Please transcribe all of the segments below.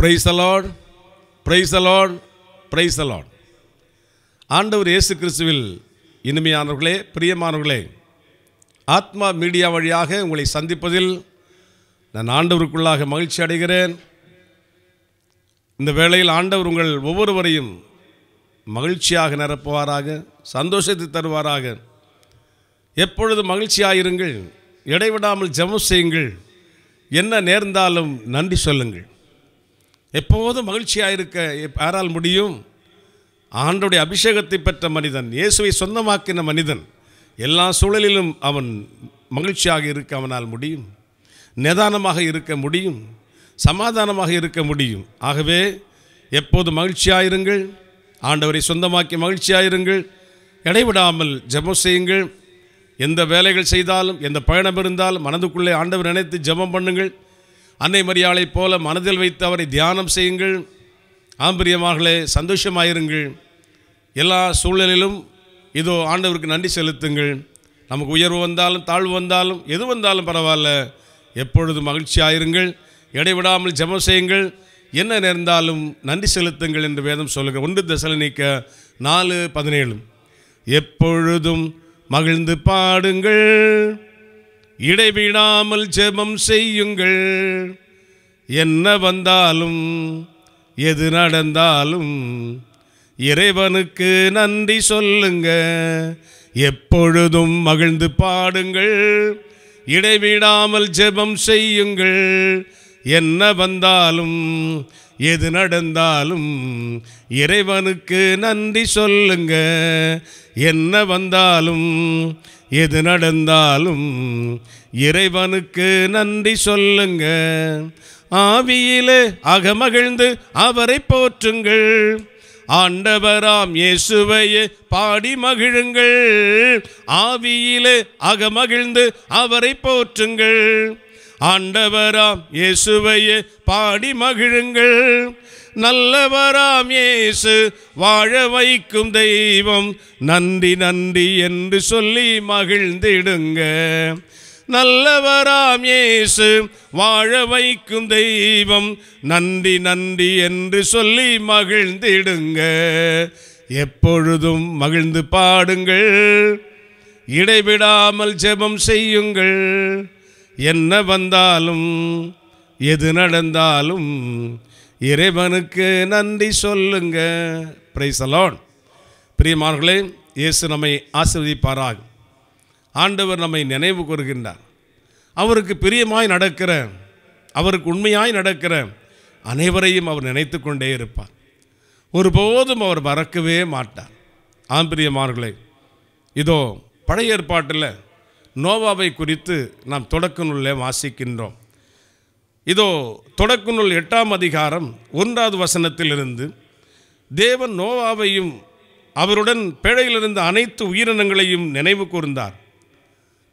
price the Lord praise the Lord praise the Lord ஆண்டவர் இயேசு கிறிஸ்துவில் இனிமையானவர்களே பிரியமானவர்களே ஆத்மா மீடியா வழியாக உங்களை சந்திப்பதில் நான் ஆண்டவருக்குள்ளாக மகிழ்ச்சி அடைகிறேன் இந்த வேளையில் ஆண்டவர் உங்கள் ஒவ்வொருவரையும் மகிழ்ச்சியாக நிரப்புவாராக சந்தோஷத்தை தருவாராக எப்பொழுது மகிழ்ச்சியாயிருங்கள் இடைவிடாமல் ஜெபம் செய்யுங்கள் என்ன நேர்ந்தாலும் நன்றி சொல்லுங்கள் எப்போதும் மகிழ்ச்சியாக இருக்க யாரால் முடியும் ஆண்டோடைய அபிஷேகத்தை பெற்ற மனிதன் இயேசுவை சொந்தமாக்கின மனிதன் எல்லா சூழலிலும் அவன் மகிழ்ச்சியாக இருக்க அவனால் முடியும் நிதானமாக இருக்க முடியும் சமாதானமாக இருக்க முடியும் ஆகவே எப்போது மகிழ்ச்சியாயிருங்கள் ஆண்டவரை சொந்தமாக்கி மகிழ்ச்சியாயிருங்கள் இடைவிடாமல் ஜபம் செய்யுங்கள் எந்த வேலைகள் செய்தாலும் எந்த பயணம் இருந்தாலும் மனதுக்குள்ளே ஆண்டவர் நினைத்து ஜபம் பண்ணுங்கள் அன்னை மரியாளைப் போல மனதில் வைத்து அவரை தியானம் செய்யுங்கள் ஆம்பரியமாகலே சந்தோஷமாயிருங்கள் எல்லா சூழ்நிலையிலும் இதோ ஆண்டவருக்கு நன்றி செலுத்துங்கள் நமக்கு உயர்வு வந்தாலும் தாழ்வு வந்தாலும் எது வந்தாலும் பரவாயில்ல எப்பொழுது மகிழ்ச்சியாயிருங்கள் இடைவிடாமல் ஜெபம் செய்யுங்கள் என்ன நேர்ந்தாலும் நன்றி செலுத்துங்கள் என்று வேதம் சொல்லுங்கள் ஒன்று நீக்க நாலு பதினேழு எப்பொழுதும் மகிழ்ந்து பாடுங்கள் இடைவிடாமல் ஜெபம் செய்யுங்கள் என்ன வந்தாலும் எது நடந்தாலும் இறைவனுக்கு நன்றி சொல்லுங்க எப்பொழுதும் மகிழ்ந்து பாடுங்கள் இடைவிடாமல் ஜெபம் செய்யுங்கள் என்ன வந்தாலும் எது நடந்தாலும் இறைவனுக்கு நன்றி சொல்லுங்க என்ன வந்தாலும் எது நடந்தாலும் இறைவனுக்கு நன்றி சொல்லுங்க ஆவியிலே அகமகிழ்ந்து அவரை போற்றுங்கள் ஆண்டவராம் இயேசுவையே பாடி மகிழுங்கள் ஆவியிலே அகமகிழ்ந்து அவரை போற்றுங்கள் ஆண்டவராம் இயேசுவையே பாடி மகிழுங்கள் நல்லவராம் இயேசு வாழ வைக்கும் தெய்வம் நன்றி நன்றி என்று சொல்லி மகிழ்ந்திடுங்க நல்லவராம் இயேசு வாழ வைக்கும் தெய்வம் நன்றி நன்றி என்று சொல்லி மகிழ்ந்திடுங்க எப்பொழுதும் மகிழ்ந்து பாடுங்கள் இடைவிடாமல் ஜெபம் செய்யுங்கள் என்ன வந்தாலும் எது நடந்தாலும் இறைவனுக்கு நன்றி சொல்லுங்க பிரைசலோன் பிரியமார்களே இயேசு நம்மை ஆசிர்வதிப்பாராக ஆண்டவர் நம்மை நினைவு கூறுகின்றார் அவருக்கு பிரியமாய் நடக்கிற அவருக்கு உண்மையாய் நடக்கிற அனைவரையும் அவர் நினைத்து கொண்டே இருப்பார் ஒருபோதும் அவர் மறக்கவே மாட்டார் ஆம்பிரியமார்களே இதோ பழைய ஏற்பாட்டில் நோவாவை குறித்து நாம் தொடக்க வாசிக்கின்றோம் இதோ தொடக்க நூல் எட்டாம் அதிகாரம் ஒன்றாவது வசனத்திலிருந்து தேவன் நோவாவையும் அவருடன் பேழையிலிருந்த அனைத்து உயிரினங்களையும் நினைவு கூர்ந்தார்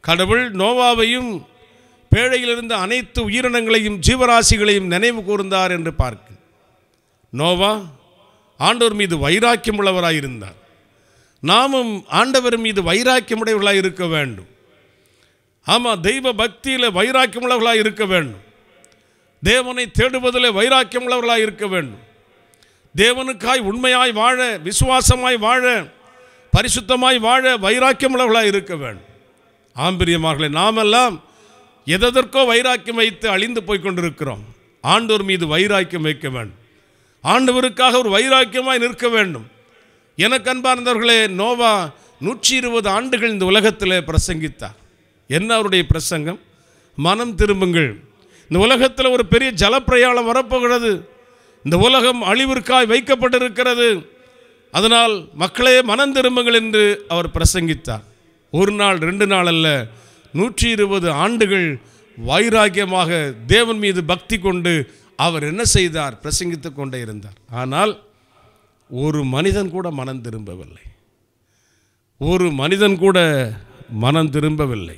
கடவுள் நோவாவையும் பேழையிலிருந்த அனைத்து உயிரினங்களையும் ஜீவராசிகளையும் நினைவு கூர்ந்தார் என்று பார்க்க நோவா ஆண்டவர் மீது வைராக்கியம் உள்ளவராயிருந்தார் நாமும் ஆண்டவர் மீது வைராக்கியமுடையவர்களாக இருக்க வேண்டும் ஆமாம் தெய்வ பக்தியில் வைராக்கியம் உள்ளவர்களாக இருக்க வேண்டும் தேவனை தேடுவதில் வைராக்கியம் உள்ளவர்களாக இருக்க வேண்டும் தேவனுக்காய் உண்மையாய் வாழ விசுவாசமாய் வாழ பரிசுத்தமாய் வாழ வைராக்கியம் உள்ளவர்களாக இருக்க வேண்டும் ஆம்பிரியமார்களே நாமெல்லாம் எதற்கோ வைராக்கியம் வைத்து அழிந்து போய் கொண்டிருக்கிறோம் ஆண்டவர் மீது வைராக்கியம் வைக்க வேண்டும் ஆண்டவருக்காக ஒரு வைராக்கியமாய் நிற்க வேண்டும் எனக்கு அன்பார்ந்தவர்களே நோவா நூற்றி இருபது ஆண்டுகள் இந்த உலகத்தில் பிரசங்கித்தார் என்ன அவருடைய பிரசங்கம் மனம் திரும்புங்கள் இந்த உலகத்தில் ஒரு பெரிய ஜலப்பிரயாணம் வரப்போகிறது இந்த உலகம் அழிவிற்காய் வைக்கப்பட்டிருக்கிறது அதனால் மக்களே மனம் திரும்புங்கள் என்று அவர் பிரசங்கித்தார் ஒரு நாள் ரெண்டு நாள் அல்ல நூற்றி இருபது ஆண்டுகள் வைராக்கியமாக தேவன் மீது பக்தி கொண்டு அவர் என்ன செய்தார் பிரசங்கித்து கொண்டே இருந்தார் ஆனால் ஒரு மனிதன் கூட மனம் திரும்பவில்லை ஒரு மனிதன் கூட மனம் திரும்பவில்லை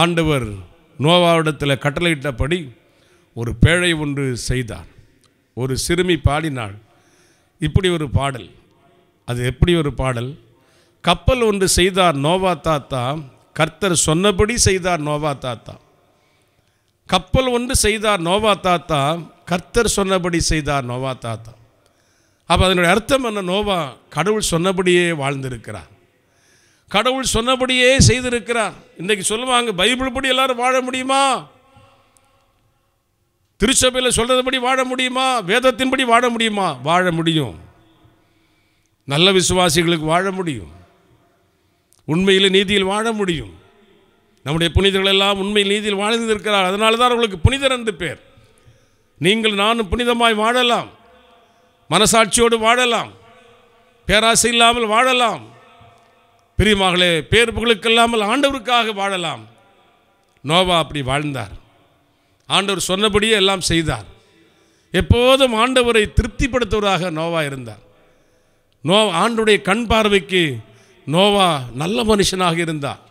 ஆண்டவர் நோவாவிடத்தில் கட்டளையிட்டபடி ஒரு பேழை ஒன்று செய்தார் ஒரு சிறுமி பாடினாள் இப்படி ஒரு பாடல் அது எப்படி ஒரு பாடல் கப்பல் ஒன்று செய்தார் நோவா தாத்தா கர்த்தர் சொன்னபடி செய்தார் நோவா தாத்தா கப்பல் ஒன்று செய்தார் நோவா தாத்தா கர்த்தர் சொன்னபடி செய்தார் நோவா தாத்தா அப்போ அதனுடைய அர்த்தம் என்ன நோவா கடவுள் சொன்னபடியே வாழ்ந்திருக்கிறார் கடவுள் சொன்னபடியே செய்திருக்கிறார் இன்றைக்கு சொல்லுவாங்க பைபிள் படி எல்லாரும் வாழ முடியுமா திருச்சபையில் சொல்கிறதுபடி வாழ முடியுமா வேதத்தின்படி வாழ முடியுமா வாழ முடியும் நல்ல விசுவாசிகளுக்கு வாழ முடியும் உண்மையில் நீதியில் வாழ முடியும் நம்முடைய புனிதர்கள் எல்லாம் உண்மையில் நீதியில் வாழ்ந்திருக்கிறார் அதனால தான் அவர்களுக்கு புனிதர் என்று பேர் நீங்கள் நானும் புனிதமாய் வாழலாம் மனசாட்சியோடு வாழலாம் பேராசை இல்லாமல் வாழலாம் பிரியமாகளே பேர் புகழுக்கல்லாமல் ஆண்டவருக்காக வாழலாம் நோவா அப்படி வாழ்ந்தார் ஆண்டவர் சொன்னபடியே எல்லாம் செய்தார் எப்போதும் ஆண்டவரை திருப்திப்படுத்துவராக நோவா இருந்தார் நோ ஆண்டுடைய கண் பார்வைக்கு நோவா நல்ல மனுஷனாக இருந்தார்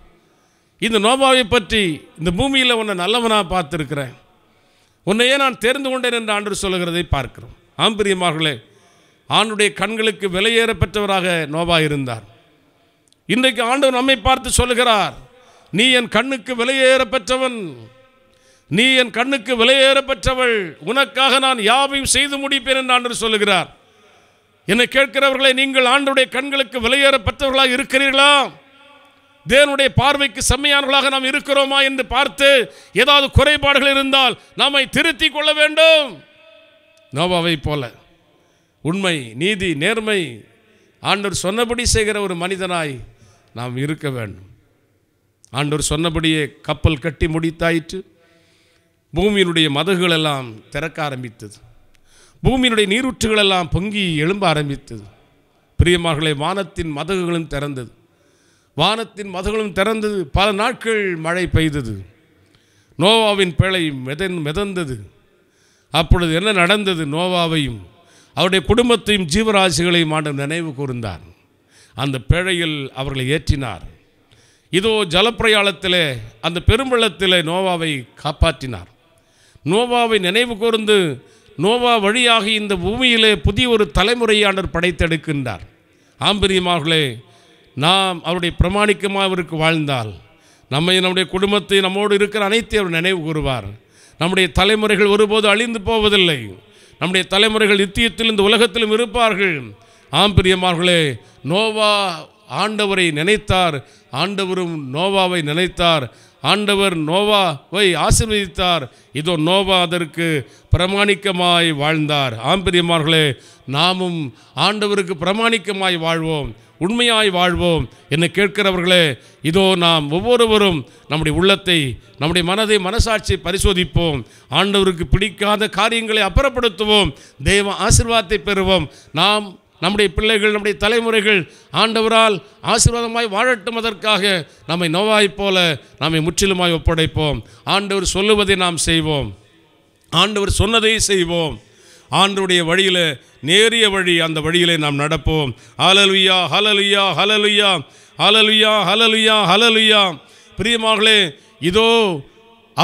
இந்த நோவாவை பற்றி இந்த பூமியில் உன்னை நல்லவனாக பார்த்துருக்கிறேன் உன்னையே நான் தெரிந்து கொண்டேன் என்று ஆண்டு சொல்லுகிறதை பார்க்கிறோம் ஆம்பிரியமார்களே ஆண்டுடைய கண்களுக்கு விலையேற பெற்றவராக நோவா இருந்தார் இன்றைக்கு ஆண்டவர் நம்மை பார்த்து சொல்லுகிறார் நீ என் கண்ணுக்கு விலையேற பெற்றவன் நீ என் கண்ணுக்கு விலையேற பெற்றவள் உனக்காக நான் யாவையும் செய்து முடிப்பேன் என்று ஆண்டு சொல்லுகிறார் என்னை கேட்கிறவர்களை நீங்கள் ஆண்டுடைய கண்களுக்கு விலையேற பெற்றவர்களாக இருக்கிறீர்களா தேவனுடைய பார்வைக்கு செம்மையானவர்களாக நாம் இருக்கிறோமா என்று பார்த்து ஏதாவது குறைபாடுகள் இருந்தால் நாமை திருத்திக் கொள்ள வேண்டும் நோபாவை போல உண்மை நீதி நேர்மை ஆண்டவர் சொன்னபடி செய்கிற ஒரு மனிதனாய் நாம் இருக்க வேண்டும் ஆண்டவர் சொன்னபடியே கப்பல் கட்டி முடித்தாயிற்று பூமியினுடைய மதகுகள் எல்லாம் திறக்க ஆரம்பித்தது பூமியினுடைய நீரூற்றுகள் எல்லாம் பொங்கி எழும்ப ஆரம்பித்தது பிரியமார்களே வானத்தின் மதகுகளும் திறந்தது வானத்தின் மதகுகளும் திறந்தது பல நாட்கள் மழை பெய்தது நோவாவின் பிழை மிதன் மிதந்தது அப்பொழுது என்ன நடந்தது நோவாவையும் அவருடைய குடும்பத்தையும் ஜீவராசிகளையும் ஆண்டு நினைவு கூர்ந்தான் அந்த பேழையில் அவர்களை ஏற்றினார் இதோ ஜலப்பிரயாளத்திலே அந்த பெரும்பள்ளத்தில் நோவாவை காப்பாற்றினார் நோவாவை நினைவு கூர்ந்து நோவா வழியாக இந்த பூமியிலே புதிய ஒரு தலைமுறையாளர் படைத்தெடுக்கின்றார் ஆம்பரியமாகலே நாம் அவருடைய பிரமாணிக்கமாக அவருக்கு வாழ்ந்தால் நம்மை நம்முடைய குடும்பத்தை நம்மோடு இருக்கிற அனைத்தையும் அவர் நினைவு கூறுவார் நம்முடைய தலைமுறைகள் ஒருபோது அழிந்து போவதில்லை நம்முடைய தலைமுறைகள் நித்தியத்திலும் இந்த உலகத்திலும் இருப்பார்கள் ஆம்பிரியமார்களே நோவா ஆண்டவரை நினைத்தார் ஆண்டவரும் நோவாவை நினைத்தார் ஆண்டவர் நோவாவை ஆசீர்வதித்தார் இதோ நோவா அதற்கு பிரமாணிக்கமாய் வாழ்ந்தார் ஆம்பரியமார்களே நாமும் ஆண்டவருக்கு பிரமாணிக்கமாய் வாழ்வோம் உண்மையாய் வாழ்வோம் என்னை கேட்கிறவர்களே இதோ நாம் ஒவ்வொருவரும் நம்முடைய உள்ளத்தை நம்முடைய மனதை மனசாட்சியை பரிசோதிப்போம் ஆண்டவருக்கு பிடிக்காத காரியங்களை அப்புறப்படுத்துவோம் தெய்வ ஆசிர்வாதத்தை பெறுவோம் நாம் நம்முடைய பிள்ளைகள் நம்முடைய தலைமுறைகள் ஆண்டவரால் ஆசீர்வாதமாய் வாழட்டும் அதற்காக நம்மை நோவாய்ப் போல நம்மை முற்றிலுமாய் ஒப்படைப்போம் ஆண்டவர் சொல்லுவதை நாம் செய்வோம் ஆண்டவர் சொன்னதை செய்வோம் ஆண்டருடைய வழியில் நேரிய வழி அந்த வழியிலே நாம் நடப்போம் ஹலலுயா ஹலலுயா ஹலலுயா ஹலலுயா ஹலலுயா ஹலலுயா பிரியமாகளே இதோ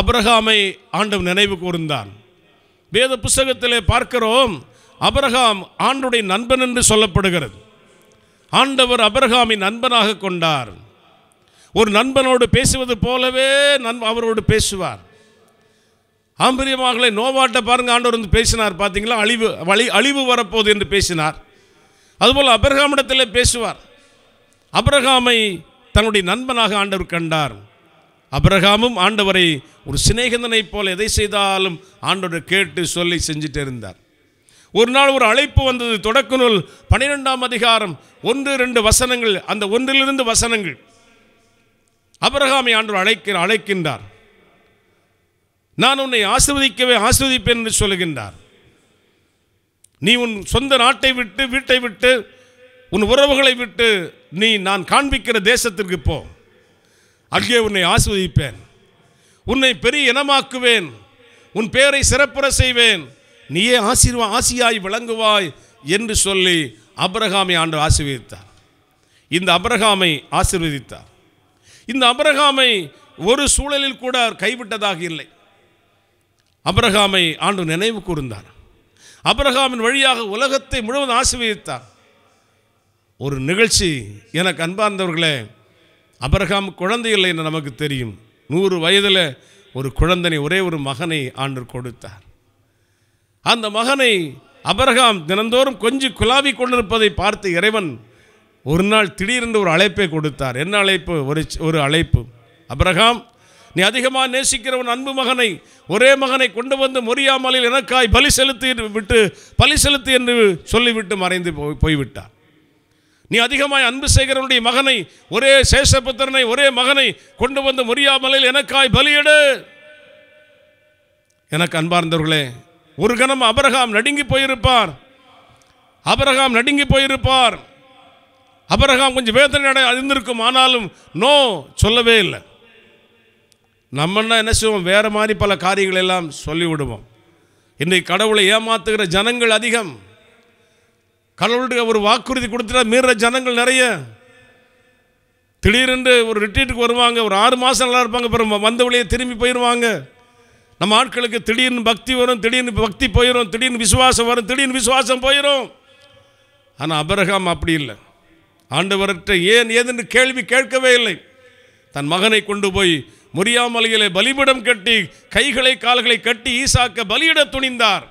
அப்ரஹாமை ஆண்டவர் நினைவு கூர்ந்தான் வேத புஸ்தகத்திலே பார்க்கிறோம் அபரகாம் ஆண்டுடைய நண்பன் என்று சொல்லப்படுகிறது ஆண்டவர் அபரகாமை நண்பனாக கொண்டார் ஒரு நண்பனோடு பேசுவது போலவே நண்ப அவரோடு பேசுவார் ஆம்பரியமாகலே நோவாட்ட பாருங்க ஆண்டவர் வந்து பேசினார் பார்த்தீங்களா அழிவு வழி அழிவு வரப்போகுது என்று பேசினார் அதுபோல் அபரகாமிடத்தில் பேசுவார் அபரகாமை தன்னுடைய நண்பனாக ஆண்டவர் கண்டார் அபரகாமும் ஆண்டவரை ஒரு சிநேகந்தனைப் போல் எதை செய்தாலும் ஆண்டவர் கேட்டு சொல்லி செஞ்சுட்டு இருந்தார் ஒரு நாள் ஒரு அழைப்பு வந்தது தொடக்க நூல் பனிரெண்டாம் அதிகாரம் ஒன்று ரெண்டு வசனங்கள் அந்த ஒன்றிலிருந்து வசனங்கள் அபரகாமி ஆண்டு அழைக்கிற அழைக்கின்றார் நான் உன்னை ஆசிர்வதிக்கவே ஆசிர்வதிப்பேன் என்று சொல்லுகின்றார் நீ உன் சொந்த நாட்டை விட்டு வீட்டை விட்டு உன் உறவுகளை விட்டு நீ நான் காண்பிக்கிற தேசத்திற்கு போ அங்கே உன்னை ஆசிர்வதிப்பேன் உன்னை பெரிய இனமாக்குவேன் உன் பெயரை சிறப்புற செய்வேன் நீயே ஆசீர்வா ஆசியாய் விளங்குவாய் என்று சொல்லி அபரகாமை ஆண்டு ஆசீர்வதித்தார் இந்த அபரகாமை ஆசீர்வதித்தார் இந்த அபரகாமை ஒரு சூழலில் கூட கைவிட்டதாக இல்லை அபரகாமை ஆண்டு நினைவு கூர்ந்தார் அபரகாமின் வழியாக உலகத்தை முழுவதும் ஆசீர்வதித்தார் ஒரு நிகழ்ச்சி எனக்கு அன்பார்ந்தவர்களே அபரகாம் குழந்தை இல்லை என்று நமக்கு தெரியும் நூறு வயதில் ஒரு குழந்தனை ஒரே ஒரு மகனை ஆண்டு கொடுத்தார் அந்த மகனை அபரகாம் தினந்தோறும் கொஞ்சம் குலாவி கொண்டிருப்பதை பார்த்து இறைவன் ஒரு நாள் திடீரென்று ஒரு அழைப்பை கொடுத்தார் என்ன அழைப்பு ஒரு ஒரு அழைப்பு அபரகாம் நீ அதிகமாக நேசிக்கிறவன் அன்பு மகனை ஒரே மகனை கொண்டு வந்து மொரியாமலில் எனக்காய் பலி செலுத்தி விட்டு பலி செலுத்து என்று சொல்லிவிட்டு மறைந்து போய் போய்விட்டார் நீ அதிகமாய் அன்பு செய்கிறவனுடைய மகனை ஒரே சேஷபுத்திரனை ஒரே மகனை கொண்டு வந்து முறியாமலில் எனக்காய் பலியிடு எனக்கு அன்பார்ந்தவர்களே ஒரு கணம் அபரகாம் நடுங்கி போயிருப்பார் அபரகாம் நடுங்கி போயிருப்பார் அபரகாம் கொஞ்சம் வேதனை அடை அறிந்திருக்கும் ஆனாலும் நோ சொல்லவே இல்லை நம்மன்னா என்ன செய்வோம் வேறு மாதிரி பல காரியங்கள் எல்லாம் சொல்லிவிடுவோம் இன்றைக்கு கடவுளை ஏமாத்துகிற ஜனங்கள் அதிகம் கடவுளுடைய ஒரு வாக்குறுதி கொடுத்துட்டா மீற ஜனங்கள் நிறைய திடீரென்று ஒரு ரிட்டீட்டுக்கு வருவாங்க ஒரு ஆறு மாதம் நல்லா இருப்பாங்க அப்புறம் வந்த வழியே திரும்பி போயிடுவாங்க நம்ம ஆட்களுக்கு திடீர்னு பக்தி வரும் திடீர்னு பக்தி போயிடும் திடீர்னு விசுவாசம் வரும் திடீர்னு விசுவாசம் போயிடும் ஆனால் அபரகாம் அப்படி இல்லை ஆண்டவர்கிட்ட ஏன் ஏதென்று கேள்வி கேட்கவே இல்லை தன் மகனை கொண்டு போய் முறியாமலையிலே பலிபிடம் கட்டி கைகளை கால்களை கட்டி ஈசாக்க பலியிட துணிந்தார்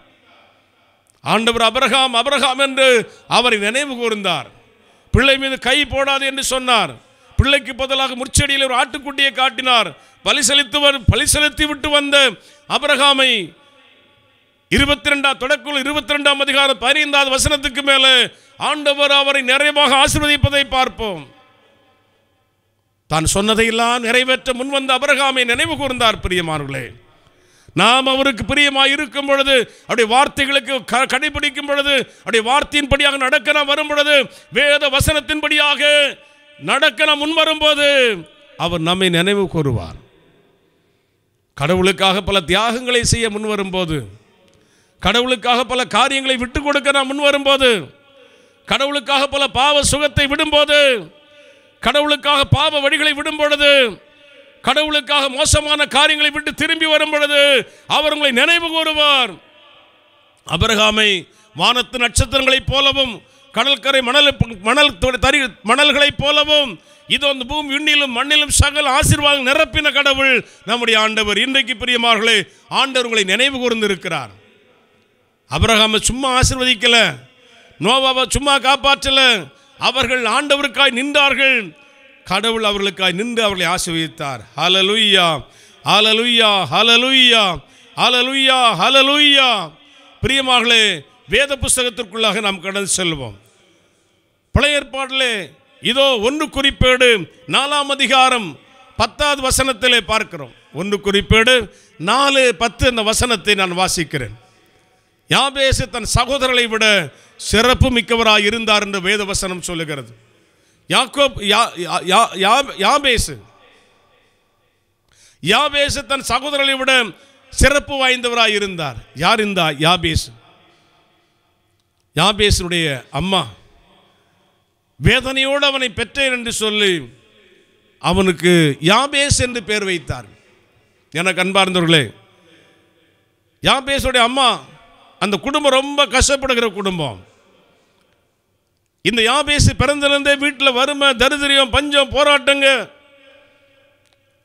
ஆண்டவர் அபரகாம் அபரகாம் என்று அவரை நினைவு கூர்ந்தார் பிள்ளை மீது கை போடாது என்று சொன்னார் பிள்ளைக்கு பதிலாக முற்செடியில் ஒரு ஆட்டுக்குட்டியை காட்டினார் பலி செலுத்து பலி செலுத்தி விட்டு வந்த அபரகாமை இருபத்தி ரெண்டாம் தொடக்குள் இருபத்தி ரெண்டாம் அதிகாரம் பதினைந்தாவது வசனத்துக்கு மேலே ஆண்டவர் அவரை நிறைவாக ஆசிர்வதிப்பதை பார்ப்போம் தான் சொன்னதையெல்லாம் நிறைவேற்ற முன்வந்த அபரகாமை நினைவு கூர்ந்தார் பிரியமானவர்களே நாம் அவருக்கு பிரியமாக இருக்கும் பொழுது அப்படியே வார்த்தைகளுக்கு க கடைபிடிக்கும் பொழுது அப்படியே வார்த்தையின்படியாக நடக்க நாம் வரும் பொழுது வேத வசனத்தின்படியாக நடக்க நாம் முன்வரும்போது அவர் நம்மை நினைவு கூறுவார் கடவுளுக்காக பல தியாகங்களை செய்ய முன்வரும்போது கடவுளுக்காக பல காரியங்களை விட்டு கொடுக்க நாம் முன்வரும்போது கடவுளுக்காக பல பாவ சுகத்தை விடும்போது கடவுளுக்காக பாவ வழிகளை விடும் பொழுது கடவுளுக்காக மோசமான காரியங்களை விட்டு திரும்பி வரும் பொழுது அவர் உங்களை நினைவு கூறுவார் அபரகாமை வானத்து நட்சத்திரங்களைப் போலவும் கடற்கரை மணல் மணல் தரி மணல்களைப் போலவும் இது வந்து பூமி விண்ணிலும் மண்ணிலும் சகல் ஆசீர்வாதம் நிரப்பின கடவுள் நம்முடைய ஆண்டவர் இன்றைக்கு பிரியமார்களே ஆண்டவர் உங்களை நினைவு கூர்ந்திருக்கிறார் அபரகாம சும்மா ஆசிர்வதிக்கல நோவாவை சும்மா காப்பாற்றல அவர்கள் ஆண்டவருக்காய் நின்றார்கள் கடவுள் அவர்களுக்காய் நின்று அவர்களை ஆசிர்வதித்தார் ஹலலுய்யா ஹலலுய்யா ஹலலுய்யா ஹலலுய்யா ஹலலுய்யா பிரியமார்களே வேத புஸ்தகத்திற்குள்ளாக நாம் கடந்து செல்வோம் பழைய ஏற்பாட்டிலே இதோ ஒன்று குறிப்பேடு நாலாம் அதிகாரம் பத்தாவது வசனத்திலே பார்க்கிறோம் ஒன்று குறிப்பேடு நாலு பத்து அந்த வசனத்தை நான் வாசிக்கிறேன் யாபேசு தன் சகோதரரை விட சிறப்பு மிக்கவராக இருந்தார் என்று வேத வசனம் சொல்லுகிறது யாக்கோப் யாபேசு யாபேசு தன் சகோதரரை விட சிறப்பு வாய்ந்தவராக இருந்தார் யார் இருந்தா யாபேசு யாபேசுடைய அம்மா வேதனையோடு அவனை பெற்றேன் என்று சொல்லி அவனுக்கு யாபேஸ் என்று பெயர் வைத்தார் எனக்கு அன்பார்ந்தவர்களே யாபேஸுடைய அம்மா அந்த குடும்பம் ரொம்ப கஷ்டப்படுகிற குடும்பம் இந்த யாபேஸ் பிறந்திருந்தே வீட்டில் வறுமை தரிதிரியம் பஞ்சம் போராட்டங்க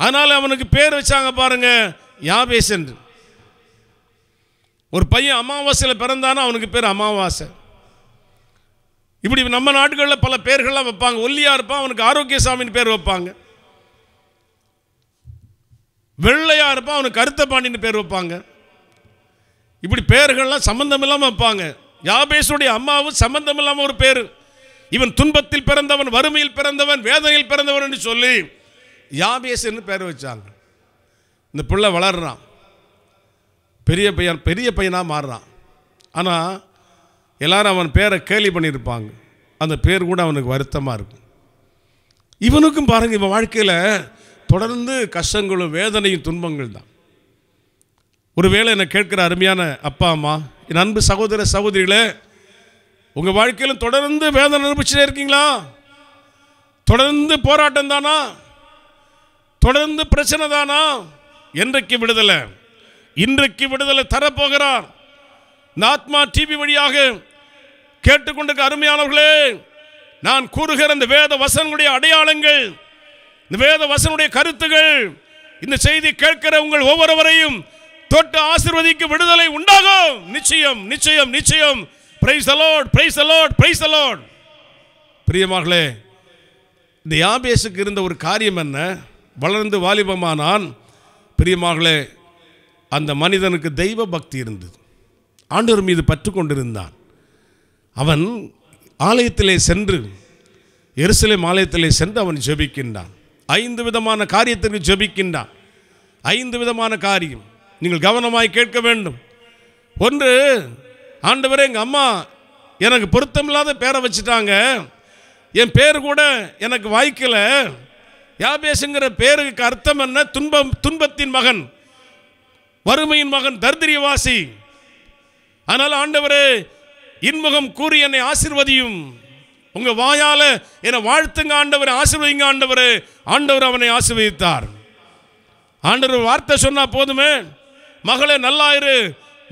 அதனால் அவனுக்கு பேர் வச்சாங்க பாருங்க யாபேஸ் என்று ஒரு பையன் அமாவாசையில் பிறந்தானா அவனுக்கு பேர் அமாவாசை இப்படி நம்ம நாடுகளில் பல பேர்கள்லாம் வைப்பாங்க ஒல்லியாக இருப்பான் அவனுக்கு ஆரோக்கியசாமின்னு பேர் வைப்பாங்க வெள்ளையாக இருப்பான் அவனுக்கு கருத்த பாண்டின்னு பேர் வைப்பாங்க இப்படி பேர்கள்லாம் சம்மந்தம் இல்லாமல் வைப்பாங்க யாபேசுடைய அம்மாவும் சம்மந்தம் இல்லாமல் ஒரு பேர் இவன் துன்பத்தில் பிறந்தவன் வறுமையில் பிறந்தவன் வேதனையில் பிறந்தவன் என்று சொல்லி யாபேசுன்னு பேர் வச்சாங்க இந்த பிள்ளை வளர்றான் பெரிய பையன் பெரிய பையனாக மாறுறான் ஆனால் எல்லாரும் அவன் பேரை கேலி பண்ணியிருப்பாங்க அந்த பேர் கூட அவனுக்கு வருத்தமாக இருக்கும் இவனுக்கும் பாருங்கள் இவன் வாழ்க்கையில் தொடர்ந்து கஷ்டங்களும் வேதனையும் துன்பங்கள் தான் ஒருவேளை என்னை கேட்குற அருமையான அப்பா அம்மா என் அன்பு சகோதர சகோதரிகளே உங்கள் வாழ்க்கையிலும் தொடர்ந்து வேதனை அனுபவிச்சுட்டே இருக்கீங்களா தொடர்ந்து போராட்டம் தானா தொடர்ந்து பிரச்சனை தானா என்றைக்கு விடுதலை இன்றைக்கு விடுதலை தரப்போகிறார் நாத்மா டிவி வழியாக கேட்டுக்கொண்டிருக்க அருமையானவர்களே நான் கூறுகிற இந்த வேத வசனுடைய அடையாளங்கள் இந்த வேத வசனுடைய கருத்துகள் இந்த செய்தி கேட்கிற உங்கள் ஒவ்வொருவரையும் தொட்டு ஆசிர்வதிக்கு விடுதலை உண்டாகும் நிச்சயம் நிச்சயம் நிச்சயம் பிரைஸ் அலோட் அலோட் பிரியமார்களே இந்த யாபேஸுக்கு இருந்த ஒரு காரியம் என்ன வளர்ந்து வாலிபமானான் பிரியமார்களே அந்த மனிதனுக்கு தெய்வ பக்தி இருந்தது ஆண்டவர் மீது பற்று கொண்டிருந்தான் அவன் ஆலயத்திலே சென்று எருசலேம் ஆலயத்திலே சென்று அவன் ஜெபிக்கின்றான் ஐந்து விதமான காரியத்திற்கு ஜெபிக்கின்றான் ஐந்து விதமான காரியம் நீங்கள் கவனமாய் கேட்க வேண்டும் ஒன்று ஆண்டவரே எங்கள் அம்மா எனக்கு பொருத்தமில்லாத பேரை வச்சுட்டாங்க என் பேர் கூட எனக்கு வாய்க்கல யாபேசுங்கிற பேருக்கு அர்த்தம் என்ன துன்பம் துன்பத்தின் மகன் வறுமையின் மகன் தர்திரியவாசி அதனால் ஆண்டவரே இன்முகம் கூறி என்னை ஆசிர்வதியும் உங்க வாயால என்னை வாழ்த்துங்க ஆண்டவர் ஆசிர்வதிங்க ஆண்டவர் ஆண்டவர் அவனை ஆசிர்வதித்தார் ஆண்டவர் வார்த்தை சொன்னா போதுமே மகளே நல்லாயிரு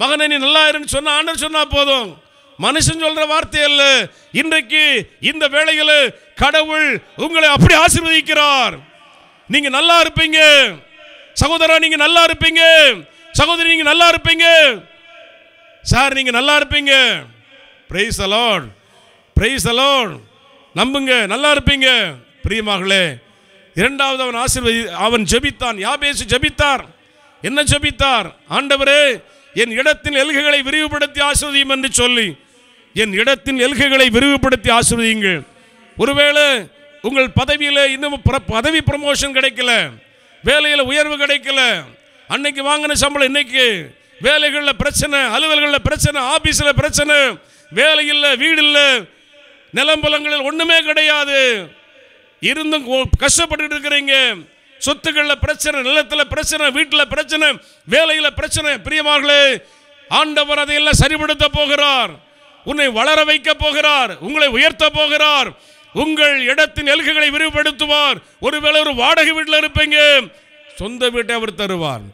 மகனே நீ நல்லாயிருன்னு சொன்ன ஆண்டவர் சொன்னா போதும் மனுஷன் சொல்ற வார்த்தை அல்ல இன்றைக்கு இந்த வேளையில கடவுள் உங்களை அப்படி ஆசிர்வதிக்கிறார் நீங்க நல்லா இருப்பீங்க சகோதரா நீங்க நல்லா இருப்பீங்க சகோதரி நீங்க நல்லா இருப்பீங்க சார் நீங்க நல்லா இருப்பீங்க பிரைஸ் அலோன் பிரைஸ் அலோன் நம்புங்க நல்லா இருப்பீங்க பிரியமாகலே இரண்டாவது அவன் ஆசிர்வதி அவன் ஜபித்தான் யாபேசு ஜபித்தார் என்ன ஜபித்தார் ஆண்டவரே என் இடத்தின் எல்கைகளை விரிவுபடுத்தி ஆசிர்வதியும் என்று சொல்லி என் இடத்தின் எல்கைகளை விரிவுபடுத்தி ஆசிர்வதியுங்கள் ஒருவேளை உங்கள் பதவியில் இன்னும் பதவி ப்ரமோஷன் கிடைக்கல வேலையில் உயர்வு கிடைக்கல அன்னைக்கு வாங்கின சம்பளம் இன்னைக்கு வேலைகளில் பிரச்சனை அலுவல்களில் பிரச்சனை ஆஃபீஸில் பிரச்சனை வேலை இல்லை வீடு இல்லை நிலம்பலங்களில் ஒன்றுமே கிடையாது இருந்தும் கஷ்டப்பட்டு இருக்கிறீங்க சொத்துக்களில் பிரச்சனை நிலத்தில் பிரச்சனை வீட்டில் பிரச்சனை வேலையில் பிரச்சனை பிரியமார்களே ஆண்டவர் அதையெல்லாம் சரிபடுத்த போகிறார் உன்னை வளர வைக்க போகிறார் உங்களை உயர்த்த போகிறார் உங்கள் இடத்தின் எல்கைகளை விரிவுபடுத்துவார் ஒருவேளை ஒரு வாடகை வீட்டில் இருப்பீங்க சொந்த வீட்டை அவர் தருவார்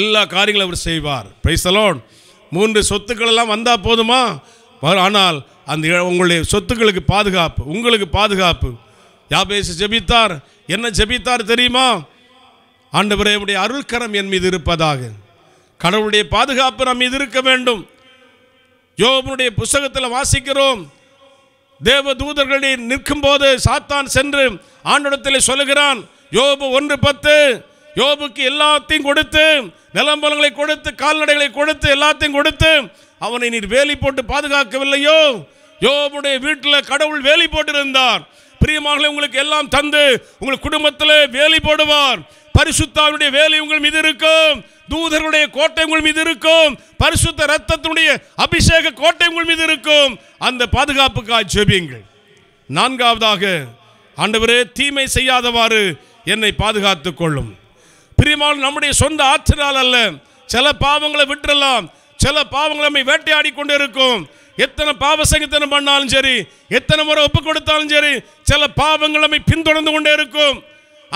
எல்லா காரியங்களும் அவர் செய்வார் பிரைசலோன் மூன்று சொத்துக்கள் எல்லாம் வந்தால் போதுமா ஆனால் அந்த உங்களுடைய சொத்துக்களுக்கு பாதுகாப்பு உங்களுக்கு பாதுகாப்பு யாபேசு ஜெபித்தார் என்ன ஜெபித்தார் தெரியுமா ஆண்டவரே உடைய அருள்கரம் என் மீது இருப்பதாக கடவுளுடைய பாதுகாப்பு நம் மீது இருக்க வேண்டும் யோகனுடைய புஸ்தகத்தில் வாசிக்கிறோம் தேவ தூதர்களிடையே நிற்கும் போது சாத்தான் சென்று ஆண்டிடத்தில் சொல்லுகிறான் யோபு ஒன்று பத்து யோபுக்கு எல்லாத்தையும் கொடுத்து நிலம்பலங்களை கொடுத்து கால்நடைகளை கொடுத்து எல்லாத்தையும் கொடுத்து அவனை நீர் வேலி போட்டு பாதுகாக்கவில்லையோ யோபுடைய வீட்டில் கடவுள் வேலி போட்டிருந்தார் பிரியமாகலே உங்களுக்கு எல்லாம் தந்து உங்கள் குடும்பத்தில் வேலி போடுவார் பரிசுத்தாவினுடைய வேலை உங்கள் மீது இருக்கும் தூதர்களுடைய கோட்டை உங்கள் மீது இருக்கும் பரிசுத்த ரத்தத்தினுடைய அபிஷேக கோட்டை உங்கள் மீது இருக்கும் அந்த பாதுகாப்புக்காக ஜெபியுங்கள் நான்காவதாக ஆண்டவரே தீமை செய்யாதவாறு என்னை பாதுகாத்துக் கொள்ளும் பிரியமான நம்முடைய சொந்த ஆற்றலால் அல்ல சில பாவங்களை விட்டுறலாம் சில பாவங்கள் நம்மை வேட்டையாடி கொண்டு இருக்கும் எத்தனை பாவ சங்கத்தனம் பண்ணாலும் சரி எத்தனை முறை ஒப்பு கொடுத்தாலும் சரி சில பாவங்கள் நம்மை பின்தொடர்ந்து கொண்டே இருக்கும்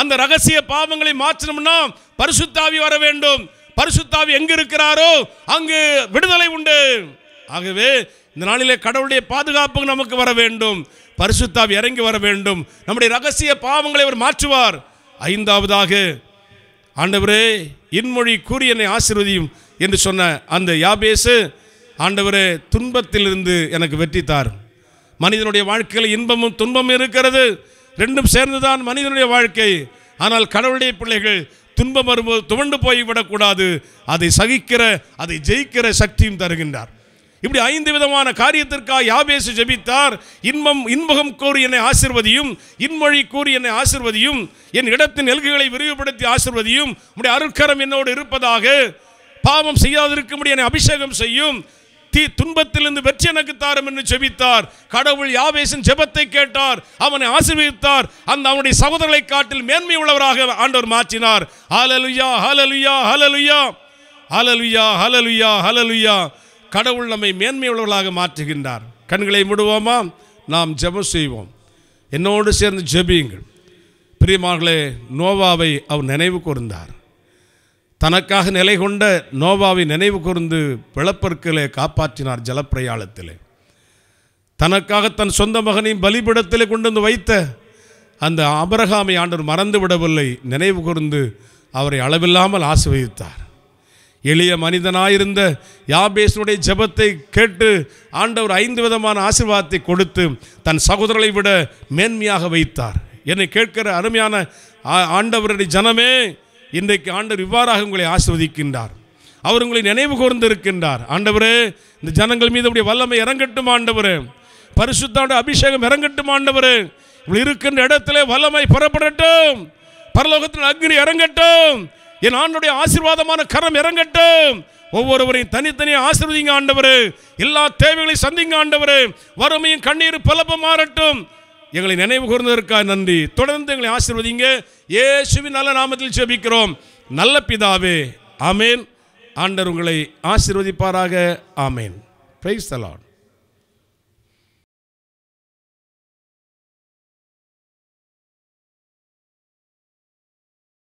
அந்த ரகசிய பாவங்களை மாற்றணும்னா பரிசுத்தாவி வர வேண்டும் பரிசுத்தாவி எங்கு இருக்கிறாரோ அங்கு விடுதலை உண்டு ஆகவே இந்த நாளிலே கடவுளுடைய பாதுகாப்பு நமக்கு வர வேண்டும் பரிசுத்தாவி இறங்கி வர வேண்டும் நம்முடைய ரகசிய பாவங்களை அவர் மாற்றுவார் ஐந்தாவதாக ஆண்டவரே இன்மொழி கூறி என்னை ஆசிர்வதியும் என்று சொன்ன அந்த யாபேசு ஆண்டவரே துன்பத்திலிருந்து எனக்கு வெற்றித்தார் மனிதனுடைய வாழ்க்கையில் இன்பமும் துன்பமும் இருக்கிறது ரெண்டும் சேர்ந்துதான் மனிதனுடைய வாழ்க்கை ஆனால் கடவுளுடைய பிள்ளைகள் துன்பம் வரும்போது துவண்டு போய்விடக்கூடாது அதை சகிக்கிற அதை ஜெயிக்கிற சக்தியும் தருகின்றார் இப்படி ஐந்து விதமான காரியத்திற்காக யாபேசு ஜெபித்தார் இன்பம் இன்பகம் கூறி என்னை ஆசிர்வதியும் இன்மொழி கூறி என்னை ஆசிர்வதியும் என் இடத்தின் எல்குகளை விரிவுபடுத்தி ஆசிர்வதியும் உடைய அருட்கரம் என்னோடு இருப்பதாக பாவம் செய்யாதிருக்க முடியும் அபிஷேகம் செய்யும் தீ துன்பத்திலிருந்து வெற்றி எனக்கு தாரம் என்று செபித்தார் கடவுள் யாவேசின் ஜெபத்தை கேட்டார் அவனை ஆசீர்வித்தார் அந்த அவனுடைய சகோதரர்களை காட்டில் மேன்மை உள்ளவராக ஆண்டவர் மாற்றினார் ஹலலுயா ஹலலுயா ஹலலுயா ஹலலுயா ஹலலுயா ஹலலுயா கடவுள் நம்மை மேன்மை உள்ளவர்களாக மாற்றுகின்றார் கண்களை முடுவோமா நாம் ஜெபம் செய்வோம் என்னோடு சேர்ந்து ஜெபியுங்கள் பிரியமார்களே நோவாவை அவர் நினைவு கூர்ந்தார் தனக்காக நிலை கொண்ட நோவாவை நினைவு கூர்ந்து பிளப்பற்களே காப்பாற்றினார் ஜலப்பிரயாளத்திலே தனக்காக தன் சொந்த மகனையும் பலிபிடத்திலே கொண்டு வந்து வைத்த அந்த அபரகாமை ஆண்டவர் விடவில்லை நினைவு கூர்ந்து அவரை அளவில்லாமல் ஆசிர்வதித்தார் எளிய மனிதனாயிருந்த யாபேசனுடைய ஜபத்தை கேட்டு ஆண்டவர் ஐந்து விதமான ஆசிர்வாதத்தை கொடுத்து தன் சகோதரரை விட மேன்மையாக வைத்தார் என்னை கேட்கிற அருமையான ஆண்டவருடைய ஜனமே இன்றைக்கு ஆண்டவர் இவ்வாறாக உங்களை ஆசிர்வதிக்கின்றார் அவர் உங்களை நினைவு கூர்ந்திருக்கின்றார் ஆண்டவரே இந்த ஜனங்கள் மீது உடைய வல்லமை இறங்கட்டும் ஆண்டவர் பரிசுத்தாண்ட அபிஷேகம் இறங்கட்டும் ஆண்டவர் இவ்வளவு இருக்கின்ற இடத்துல வல்லமை புறப்படட்டும் பரலோகத்தில் அக்னி இறங்கட்டும் என் ஆண்டுடைய ஆசீர்வாதமான கரம் இறங்கட்டும் ஒவ்வொருவரையும் தனித்தனியாக ஆசிர்வதிங்க ஆண்டவர் எல்லா தேவைகளையும் சந்திங்க ஆண்டவர் வறுமையும் கண்ணீர் பலப்பு மாறட்டும் எங்களை நினைவு கூர்ந்ததற்காக நன்றி தொடர்ந்து எங்களை ஆசிர்வதிங்க இயேசுவின் நல்ல நாமத்தில் செபிக்கிறோம் நல்ல பிதாவே ஆமேன் ஆண்டர் உங்களை ஆசிர்வதிப்பாராக ஆமேன் பிரைஸ் தலான்